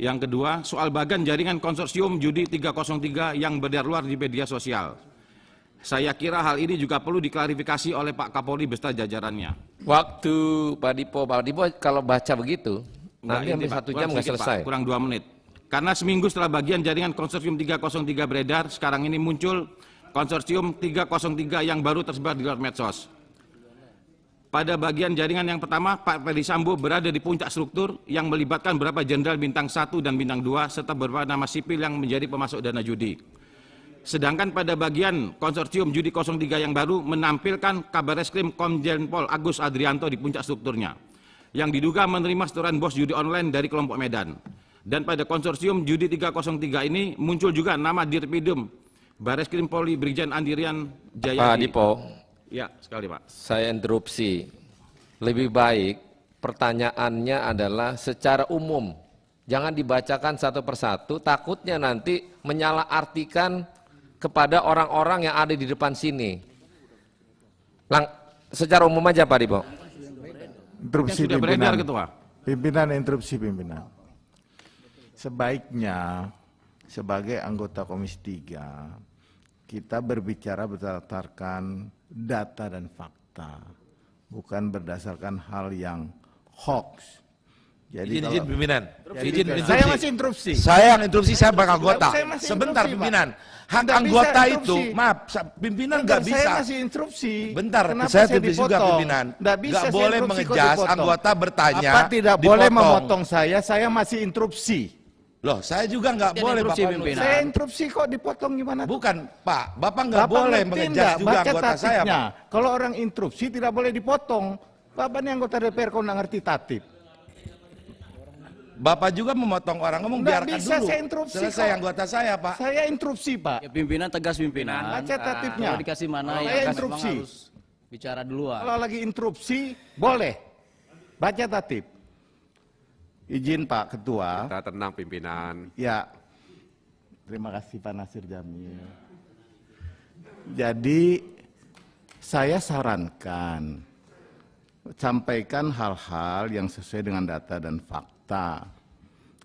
Yang kedua, soal bagan jaringan konsorsium judi 303 yang beredar luar di media sosial. Saya kira hal ini juga perlu diklarifikasi oleh Pak Kapolri beserta jajarannya. Waktu Pak Dipo, Pak Dipo kalau baca begitu, nah, ini, Pak, satu jam nggak selesai. Pak, kurang dua menit. Karena seminggu setelah bagian jaringan konsorsium 303 beredar, sekarang ini muncul konsorsium 303 yang baru tersebar di luar medsos. Pada bagian jaringan yang pertama, Pak Ferdi Sambo berada di puncak struktur yang melibatkan beberapa jenderal bintang 1 dan bintang 2 serta beberapa nama sipil yang menjadi pemasok dana judi. Sedangkan pada bagian konsorsium judi 03 yang baru menampilkan kabar reskrim Komjen Pol Agus Adrianto di puncak strukturnya yang diduga menerima setoran bos judi online dari kelompok Medan. Dan pada konsorsium judi 303 ini muncul juga nama Dirpidum Baris Krim Polri Brigjen Andirian Jayadi. Pak Dipo, Ya, sekali Pak. Saya interupsi. Lebih baik pertanyaannya adalah secara umum. Jangan dibacakan satu persatu, takutnya nanti menyalahartikan kepada orang-orang yang ada di depan sini. Lang secara umum aja Pak Dipo. Interupsi pimpinan. Ketua. Pimpinan interupsi pimpinan. Sebaiknya sebagai anggota Komisi 3 kita berbicara berdasarkan data dan fakta, bukan berdasarkan hal yang hoax. Jadi izin, kalau, izin pimpinan. Jadi, izin interupsi. Saya masih interupsi. Saya yang interupsi, saya bakal anggota. Saya masih Sebentar pimpinan. Hak Tidak anggota itu, maaf, pimpinan nggak bisa. Saya masih interupsi. Bentar, Kenapa saya, saya interupsi juga pimpinan. Nggak bisa gak boleh mengejas anggota bertanya. Apa tidak dipotong. boleh memotong saya? Saya masih interupsi. Loh, saya juga nggak boleh Bapak pimpinan. Saya interupsi kok dipotong gimana? Bukan, Pak. Bapak nggak boleh mengejar juga Baca anggota tatipnya. saya, Pak. Kalau orang interupsi tidak boleh dipotong. Bapak ini anggota DPR kok nggak ngerti tatip. Bapak juga memotong orang ngomong nggak biarkan bisa dulu. Saya interupsi Selesai kok. anggota saya, Pak. Saya interupsi, Pak. Ya, pimpinan tegas pimpinan. Baca ah, tatipnya. Ah, dikasih mana ya, saya interupsi. Harus bicara duluan. Kalau lagi interupsi, boleh. Baca tatip. Izin Pak Ketua. Kita tenang pimpinan. Ya. Terima kasih Pak Nasir Jamil. Jadi saya sarankan sampaikan hal-hal yang sesuai dengan data dan fakta.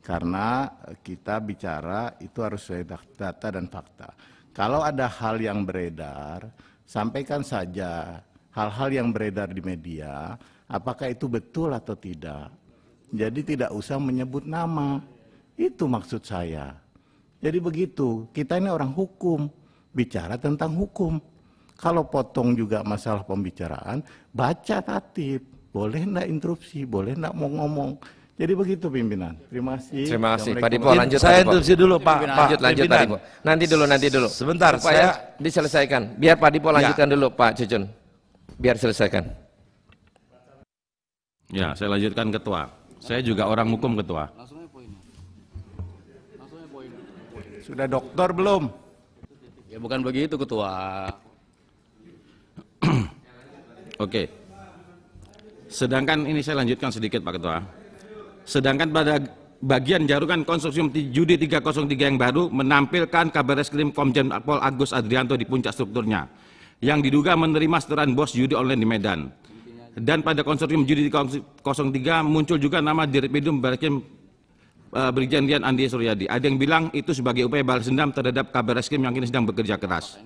Karena kita bicara itu harus sesuai data dan fakta. Kalau ada hal yang beredar, sampaikan saja hal-hal yang beredar di media, apakah itu betul atau tidak jadi tidak usah menyebut nama. Itu maksud saya. Jadi begitu, kita ini orang hukum, bicara tentang hukum. Kalau potong juga masalah pembicaraan, baca tatib. Boleh enggak interupsi, boleh enggak mau ngomong. Jadi begitu pimpinan. Terima kasih. Terima kasih. Pak Dipo lanjut. Saya interupsi dulu Pak. Pimpinan, lanjut lanjut Pak Dipo. Nanti dulu nanti dulu. Sebentar supaya saya diselesaikan. Biar Pak Dipo lanjutkan ya. dulu Pak Cucun. Biar selesaikan. Ya, saya lanjutkan ketua. Saya juga orang hukum ketua. Sudah dokter belum? Ya bukan begitu ketua. Oke. Sedangkan ini saya lanjutkan sedikit Pak Ketua. Sedangkan pada bagian jarukan konsorsium judi 303 yang baru menampilkan kabar eskrim Komjen Pol Agus Adrianto di puncak strukturnya yang diduga menerima setoran bos judi online di Medan dan pada konsorsium judi 03 muncul juga nama Direktur Barkim uh, eh, Brigjen Andi Suryadi. Ada yang bilang itu sebagai upaya balas dendam terhadap kabar reskrim yang kini sedang bekerja keras.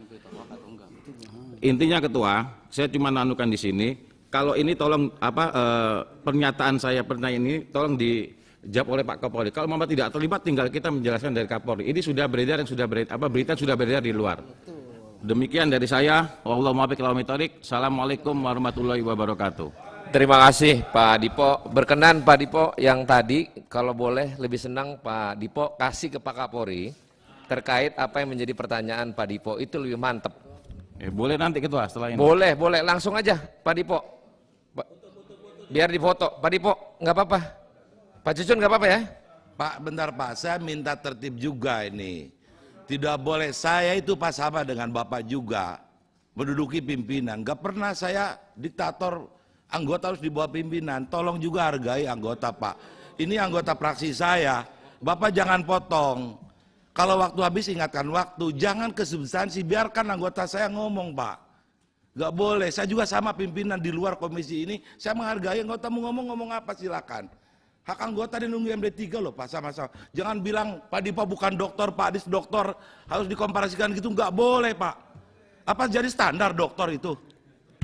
Intinya ketua, saya cuma nanukan di sini, kalau ini tolong apa uh, pernyataan saya pernah ini tolong dijawab oleh Pak Kapolri. Kalau Mama tidak terlibat tinggal kita menjelaskan dari Kapolri. Ini sudah beredar yang sudah beredar, apa berita sudah beredar di luar. Demikian dari saya. Assalamualaikum warahmatullahi wabarakatuh. Terima kasih Pak Dipo. Berkenan Pak Dipo yang tadi kalau boleh lebih senang Pak Dipo kasih ke Pak Kapolri terkait apa yang menjadi pertanyaan Pak Dipo itu lebih mantep. Eh, boleh nanti ketua gitu, setelah ini. Boleh, boleh langsung aja Pak Dipo. Biar difoto. Pak Dipo nggak apa-apa. Pak Cucun nggak apa-apa ya? Pak bentar Pak, saya minta tertib juga ini. Tidak boleh saya itu pas sama dengan Bapak juga menduduki pimpinan. Gak pernah saya diktator anggota harus dibawa pimpinan. Tolong juga hargai anggota Pak. Ini anggota praksi saya. Bapak jangan potong. Kalau waktu habis ingatkan waktu, jangan kesubstansi. biarkan anggota saya ngomong Pak. Gak boleh, saya juga sama pimpinan di luar komisi ini, saya menghargai anggota mau ngomong-ngomong apa silakan. Hak anggota nunggu MD3 loh Pak sama-sama. Jangan bilang Pak Dipa bukan dokter, Pak Adis dokter. Harus dikomparasikan gitu. Nggak boleh Pak. Apa jadi standar dokter itu?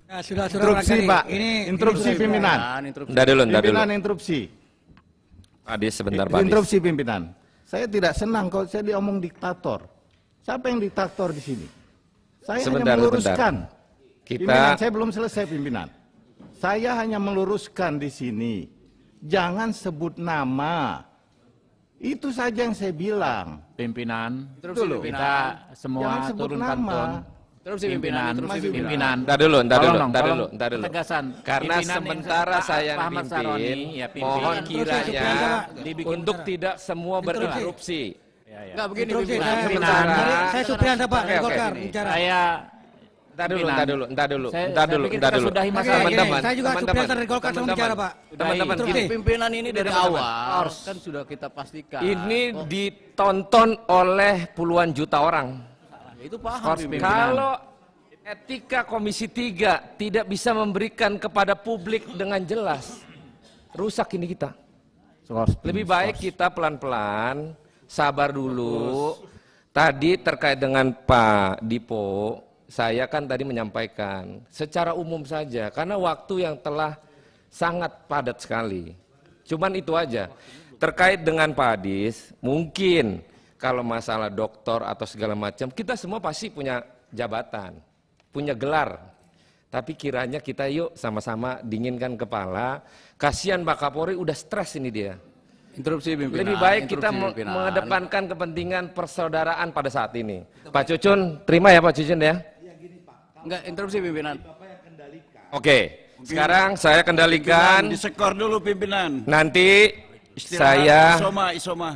Ya, sudah, sudah interupsi Pak. Ini, interupsi ini pimpinan. Tidak dulu, tidak dulu. Pimpinan interupsi. Dis sebentar Pak Interupsi pimpinan. Saya tidak senang kalau saya diomong diktator. Siapa yang diktator di sini? Saya sebentar, hanya meluruskan. Sebentar. Kita... Pimpinan, saya belum selesai pimpinan. Saya hanya meluruskan di sini jangan sebut nama. Itu saja yang saya bilang. Pimpinan, Terus dulu. kita semua sebut turun nama. pantun. Interupsi pimpinan, terus pimpinan. pimpinan. Entar dulu, entar dulu, entar dulu, entar dulu. Tegasan. Karena pimpinan sementara saya yang pimpin, Saroni, ya, pimpin, mohon kiranya untuk tidak semua berinterupsi. Ya, ya. Enggak begini, Interupsi, saya, sementara, saya supir Anda Pak, okay, okay. bicara. Saya Entar dulu, entar dulu, entar dulu, entar dulu, entar dulu. Sudah masalah teman-teman. Saya juga sudah teman dari Golkar bicara, Pak. Teman-teman, ini pimpinan ini dari awal kan sudah kita pastikan. Ini oh. ditonton oleh puluhan juta orang. Ya, itu paham Kalau etika Komisi Tiga tidak bisa memberikan kepada publik dengan jelas, rusak ini kita. Lebih baik kita pelan-pelan, sabar dulu. Tadi terkait dengan Pak Dipo, saya kan tadi menyampaikan secara umum saja karena waktu yang telah sangat padat sekali. Cuman itu aja. Terkait dengan Pak Adis, mungkin kalau masalah dokter atau segala macam, kita semua pasti punya jabatan, punya gelar. Tapi kiranya kita yuk sama-sama dinginkan kepala. Kasihan Pak Kapolri udah stres ini dia. Interupsi pimpinan. Lebih baik kita mengedepankan kepentingan persaudaraan pada saat ini. Pak Cucun, terima ya Pak Cucun ya. Enggak interupsi pimpinan. Oke, sekarang saya kendalikan. Di sekor dulu pimpinan. Nanti Istirahat, saya isoma, isoma.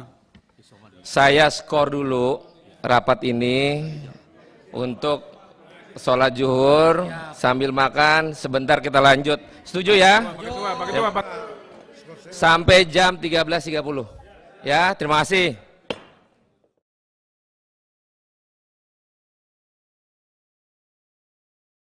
Saya skor dulu rapat ini untuk sholat juhur sambil makan sebentar kita lanjut. Setuju ya? Sampai jam 13.30. Ya, terima kasih.